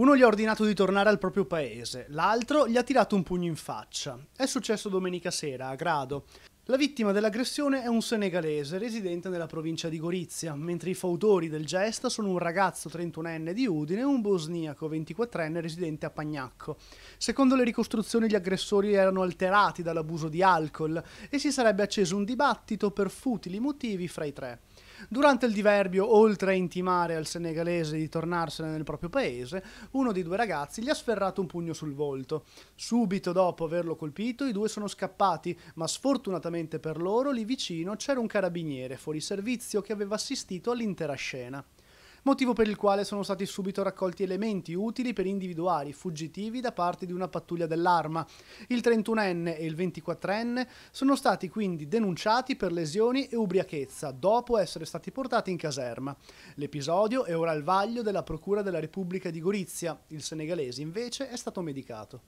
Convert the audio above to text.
Uno gli ha ordinato di tornare al proprio paese, l'altro gli ha tirato un pugno in faccia. È successo domenica sera, a Grado. La vittima dell'aggressione è un senegalese residente nella provincia di Gorizia, mentre i fautori del gesto sono un ragazzo 31enne di Udine e un bosniaco 24enne residente a Pagnacco. Secondo le ricostruzioni gli aggressori erano alterati dall'abuso di alcol e si sarebbe acceso un dibattito per futili motivi fra i tre. Durante il diverbio, oltre a intimare al senegalese di tornarsene nel proprio paese, uno dei due ragazzi gli ha sferrato un pugno sul volto. Subito dopo averlo colpito, i due sono scappati, ma sfortunatamente per loro lì vicino c'era un carabiniere fuori servizio che aveva assistito all'intera scena motivo per il quale sono stati subito raccolti elementi utili per individuare i fuggitivi da parte di una pattuglia dell'arma. Il 31enne e il 24enne sono stati quindi denunciati per lesioni e ubriachezza dopo essere stati portati in caserma. L'episodio è ora al vaglio della Procura della Repubblica di Gorizia, il senegalese invece è stato medicato.